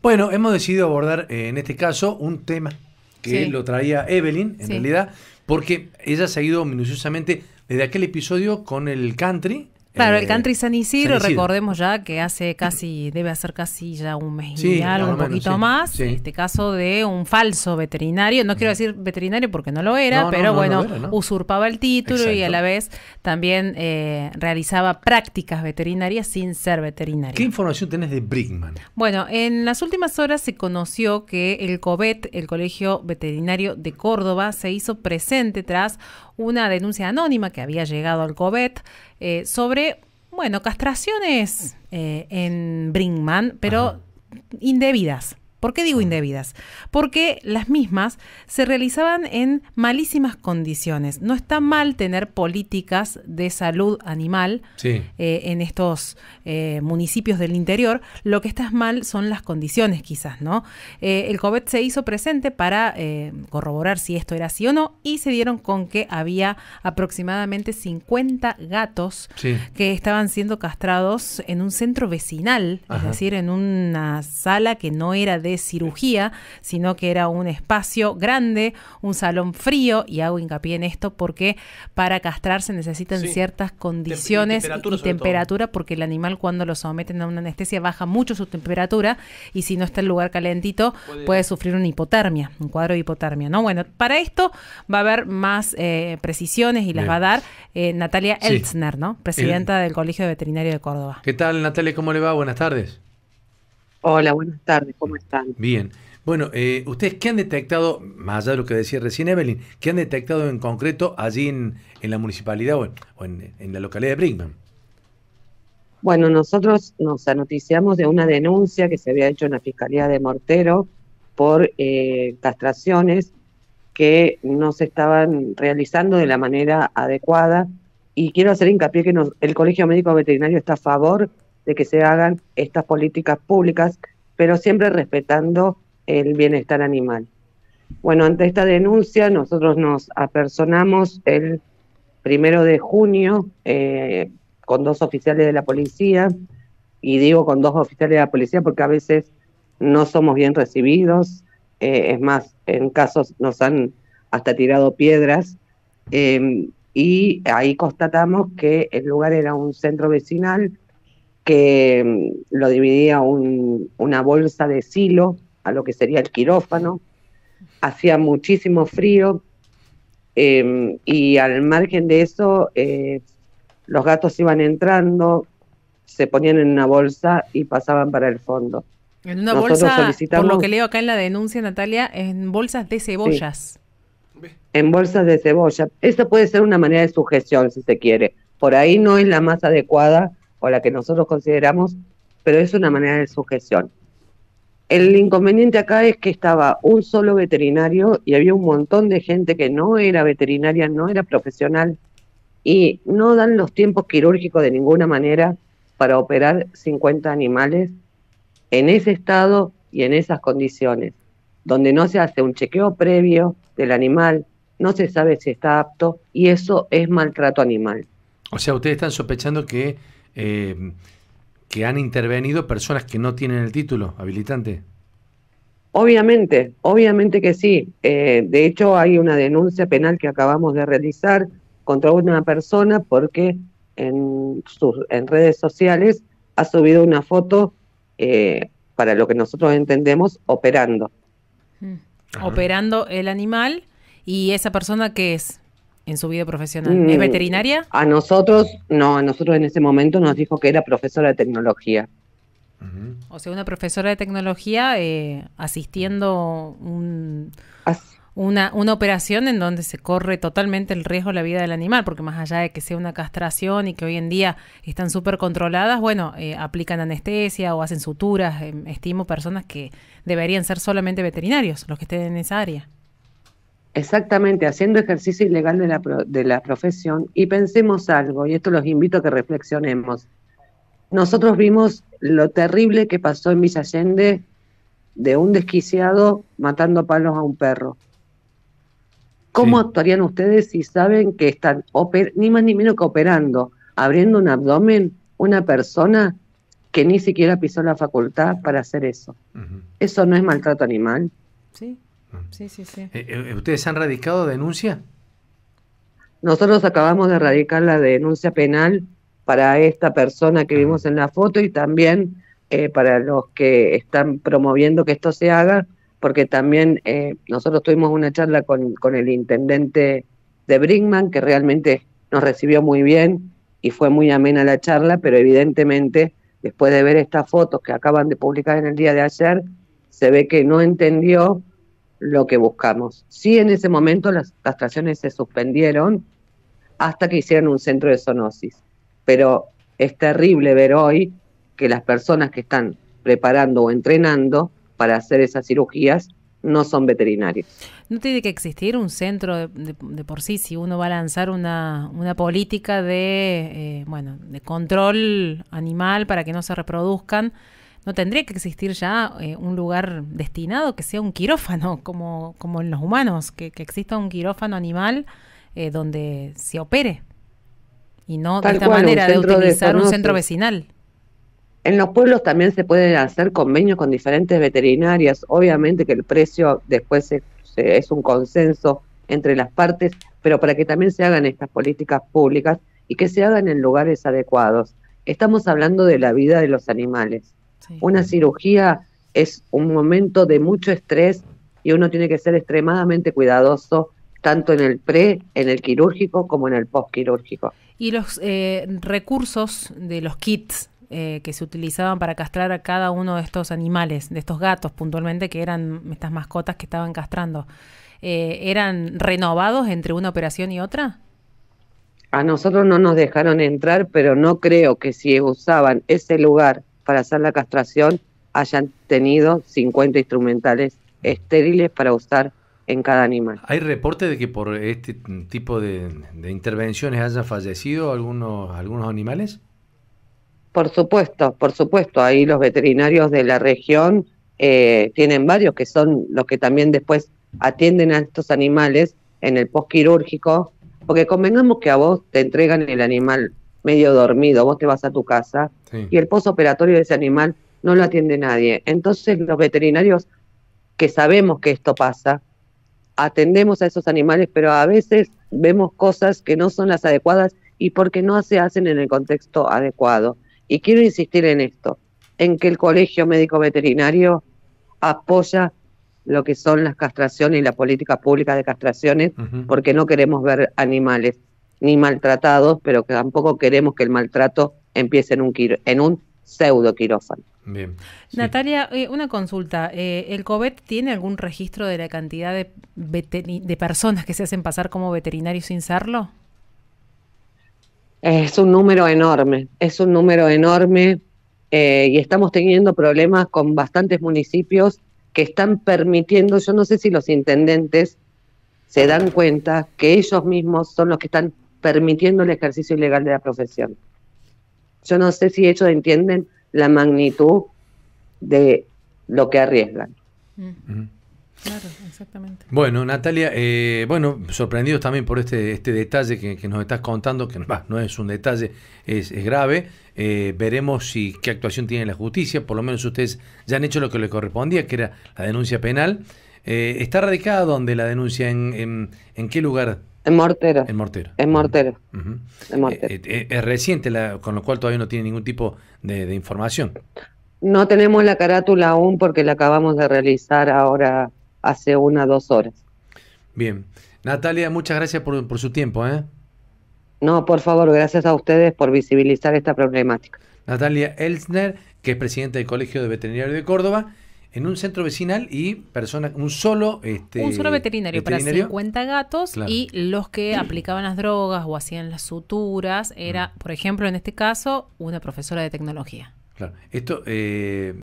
Bueno, hemos decidido abordar eh, en este caso un tema que lo traía Evelyn, en realidad, porque ella se ha ido minuciosamente desde aquel episodio con el country Claro, el eh, country San recordemos ya que hace casi, debe hacer casi ya un mes y algo, un poquito más. en Este caso de un falso veterinario, no quiero decir veterinario porque no lo era, pero bueno, usurpaba el título y a la vez también eh, realizaba prácticas veterinarias sin ser veterinario. ¿Qué información tenés de Brickman? Bueno, en las últimas horas se conoció que el COVET, el Colegio Veterinario de Córdoba, se hizo presente tras una denuncia anónima que había llegado al COVET eh, sobre bueno, castraciones eh, en Brinkman, pero indebidas. ¿Por qué digo indebidas? Porque las mismas se realizaban en malísimas condiciones. No está mal tener políticas de salud animal eh, en estos eh, municipios del interior. Lo que está mal son las condiciones, quizás, ¿no? Eh, el COVID se hizo presente para corroborar si esto era así o no y se dieron con que había aproximadamente 50 gatos que estaban siendo castrados en un centro vecinal, es decir, en una sala que no era de cirugía, sino que era un espacio grande, un salón frío, y hago hincapié en esto porque para castrarse necesitan ciertas condiciones y temperatura, porque el animal cuando lo someten a una anestesia baja mucho su temperatura y si no está en lugar calentito puede, sufrir una hipotermia, un cuadro de hipotermia, ¿no? Bueno, para esto va a haber más eh, precisiones y las va a dar eh, Natalia elzner ¿no? Presidenta del Colegio Veterinario de Córdoba. ¿Qué tal, Natalia? ¿Cómo le va? Buenas tardes. Hola, buenas tardes, ¿cómo están? Bien. Bueno, eh, ¿ustedes qué han detectado, más allá de lo que decía recién Evelyn, qué han detectado en concreto allí en, la municipalidad o, en, la localidad de Brinkman? Bueno, nosotros nos anoticiamos de una denuncia que se había hecho en la Fiscalía de Mortero por eh, castraciones que no se estaban realizando de la manera adecuada. Y quiero hacer hincapié que el Colegio Médico Veterinario está a favor de que se hagan estas políticas públicas, pero siempre respetando el bienestar animal. Bueno, ante esta denuncia nosotros nos apersonamos el primero de junio eh, con dos oficiales de la policía, y digo con dos oficiales de la policía porque a veces no somos bien recibidos, eh, es más, en casos nos han hasta tirado piedras, eh, y ahí constatamos que el lugar era un centro vecinal que mm, lo dividía un, una bolsa de silo a lo que sería el quirófano. Hacía muchísimo frío em, y al margen de eso eh, los gatos iban entrando, se ponían en una bolsa y pasaban para el fondo. En una bolsa, por lo que leo acá en la denuncia, Natalia, en bolsas de cebollas. en bolsas de cebolla. Esto puede ser una manera de sujeción, si se quiere. Por ahí no es la más adecuada o la que nosotros consideramos, pero es una manera de sujeción. El inconveniente acá es que estaba un solo veterinario y había un montón de gente que no era veterinaria, no era profesional y no dan los tiempos quirúrgicos de ninguna manera para operar 50 animales en ese estado y en esas condiciones, donde no se hace un chequeo previo del animal, no se sabe si está apto y eso es maltrato animal. O sea, ustedes están sospechando que Em, que han intervenido personas que no tienen el título habilitante. Obviamente, obviamente que sí. Eh, de hecho, hay una denuncia penal que acabamos de realizar contra una persona porque en redes sociales ha subido una foto eh, para lo que nosotros entendemos operando. Mm. Operando el animal y esa persona que es? en su vida profesional? ¿Es mm. veterinaria? A nosotros, no, a nosotros en ese momento nos dijo que era profesora de tecnología. O sea, una profesora de tecnología eh, asistiendo un, una, operación en donde se corre totalmente el riesgo de la vida del animal, porque más allá de que sea una castración y que hoy en día están súper controladas, bueno, eh, aplican anestesia o hacen suturas, em, estimo personas que deberían ser solamente veterinarios los que estén en esa área exactamente haciendo ejercicio ilegal de la, de la profesión y pensemos algo, y esto los invito a que reflexionemos. Nosotros vimos lo terrible que pasó en Villa Allende de un desquiciado matando palos a un perro. ¿Cómo actuarían ustedes si saben que están ni más ni menos que operando, abriendo un abdomen, una persona que ni siquiera pisó la facultad para hacer eso? ¿Eso no es maltrato animal? Sí. Sí, sí, eh, eh, ¿Ustedes han radicado denuncia? Nosotros acabamos de radicar la denuncia penal para esta persona que vimos en la foto y también eh, para los que están promoviendo que esto se haga, porque también nosotros tuvimos una charla con, con el intendente de Brinkman, que realmente nos recibió muy bien y fue muy amena la charla, pero evidentemente después de ver estas fotos que acaban de publicar en el día de ayer, se ve que no entendió lo que buscamos. Sí, en ese momento las castraciones se suspendieron hasta que hicieron un centro de zoonosis, pero es terrible ver hoy que las personas que están preparando o entrenando para hacer esas cirugías no son veterinarios. No tiene que existir un centro de, por sí si uno va a lanzar una, una política de, eh, bueno, de control animal para que no se reproduzcan no tendría que existir ya eh, un lugar destinado que sea un quirófano, como, como en los humanos, que, exista un quirófano animal eh, donde se opere y no de esta manera de utilizar un centro vecinal. En los pueblos también se pueden hacer convenios con diferentes veterinarias, obviamente que el precio después es un consenso entre las partes, pero para que también se hagan estas políticas públicas y que se hagan en lugares adecuados. Estamos hablando de la vida de los animales. Una cirugía es un momento de mucho estrés y uno tiene que ser extremadamente cuidadoso tanto en el pre, en el quirúrgico como en el quirúrgico. Y los eh, recursos de los kits eh, que se utilizaban para castrar a cada uno de estos animales, de estos gatos puntualmente, que eran estas mascotas que estaban castrando, eh, ¿eran renovados entre una operación y otra? A nosotros no nos dejaron entrar, pero no creo que si usaban ese lugar para hacer la castración hayan tenido 50 instrumentales estériles para usar en cada animal. ¿Hay reporte de que por este tipo de, intervenciones hayan fallecido algunos, algunos animales? Por supuesto, por supuesto. Ahí los veterinarios de la región eh, tienen varios que son los que también después atienden a estos animales en el postquirúrgico, porque convengamos que a vos te entregan el animal medio dormido, vos te vas a tu casa y el posoperatorio de ese animal no lo atiende nadie. Entonces los veterinarios que sabemos que esto pasa, atendemos a esos animales, pero a veces vemos cosas que no son las adecuadas y porque no se hacen en el contexto adecuado. Y quiero insistir en esto, en que el Colegio Médico Veterinario apoya lo que son las castraciones y la política pública de castraciones, porque no queremos ver animales ni maltratados, pero que tampoco queremos que el maltrato empiece en un, en un pseudo quirófano. Bien. Natalia, eh, una consulta. Eh, ¿El COVET tiene algún registro de la cantidad de, personas que se hacen pasar como veterinarios sin serlo? Es un número enorme, es un número enorme eh, y estamos teniendo problemas con bastantes municipios que están permitiendo, yo no sé si los intendentes se dan cuenta que ellos mismos son los que están permitiendo el ejercicio ilegal de la profesión. Yo no sé si ellos entienden la magnitud de lo que arriesgan. Mm. Claro, exactamente. Bueno, Natalia, eh, bueno, sorprendidos también por este, este detalle que, nos estás contando, que no es un detalle, es, grave. Eh, veremos si qué actuación tiene la justicia. Por lo menos ustedes ya han hecho lo que les correspondía, que era la denuncia penal. Eh, ¿Está radicada dónde la denuncia? en qué lugar? En mortero. En mortero. En mortero. es reciente, con lo cual todavía no tiene ningún tipo de, información. No tenemos la carátula aún porque la acabamos de realizar ahora hace una dos horas. Bien. Natalia, muchas gracias por, su tiempo. ¿eh? No, por favor, gracias a ustedes por visibilizar esta problemática. Natalia Elsner, que es presidenta del Colegio de Veterinarios de Córdoba en un centro vecinal y personas, un solo... Este, un solo veterinario, para 50 gatos y los que aplicaban las drogas o hacían las suturas era, mm. por ejemplo, en este caso, una profesora de tecnología. Claro, esto... Eh,